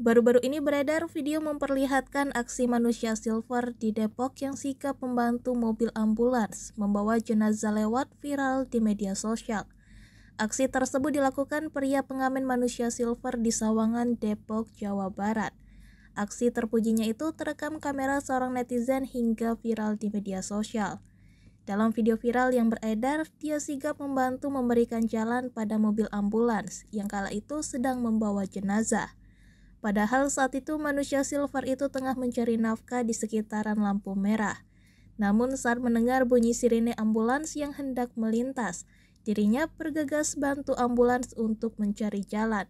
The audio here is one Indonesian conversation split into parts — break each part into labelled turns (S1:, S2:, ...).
S1: Baru-baru ini beredar video memperlihatkan aksi manusia silver di Depok yang sikap membantu mobil ambulans membawa jenazah lewat viral di media sosial. Aksi tersebut dilakukan pria pengamen manusia silver di Sawangan, Depok, Jawa Barat. Aksi terpujinya itu terekam kamera seorang netizen hingga viral di media sosial. Dalam video viral yang beredar, dia sigap membantu memberikan jalan pada mobil ambulans yang kala itu sedang membawa jenazah. Padahal saat itu manusia silver itu tengah mencari nafkah di sekitaran lampu merah. Namun saat mendengar bunyi sirine ambulans yang hendak melintas, dirinya bergegas bantu ambulans untuk mencari jalan.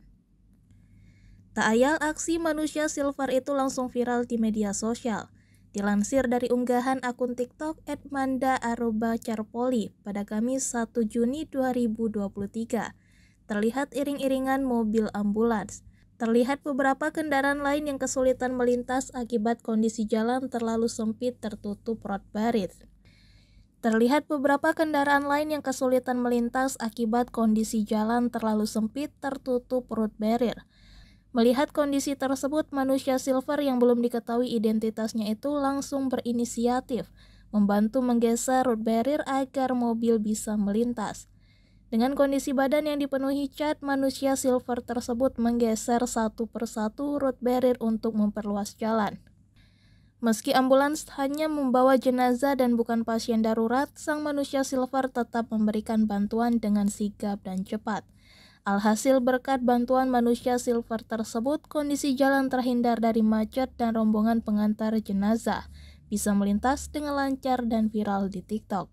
S1: Tak ayal aksi manusia silver itu langsung viral di media sosial. Dilansir dari unggahan akun TikTok Edmanda Aruba Carpoli pada Kamis 1 Juni 2023, terlihat iring-iringan mobil ambulans. Terlihat beberapa kendaraan lain yang kesulitan melintas akibat kondisi jalan terlalu sempit tertutup rod barit. Terlihat beberapa kendaraan lain yang kesulitan melintas akibat kondisi jalan terlalu sempit tertutup road barrier. Melihat kondisi tersebut, manusia silver yang belum diketahui identitasnya itu langsung berinisiatif, membantu menggeser road barrier agar mobil bisa melintas. Dengan kondisi badan yang dipenuhi cat, manusia silver tersebut menggeser satu persatu road barrier untuk memperluas jalan. Meski ambulans hanya membawa jenazah dan bukan pasien darurat, sang manusia silver tetap memberikan bantuan dengan sigap dan cepat. Alhasil berkat bantuan manusia silver tersebut, kondisi jalan terhindar dari macet dan rombongan pengantar jenazah bisa melintas dengan lancar dan viral di TikTok.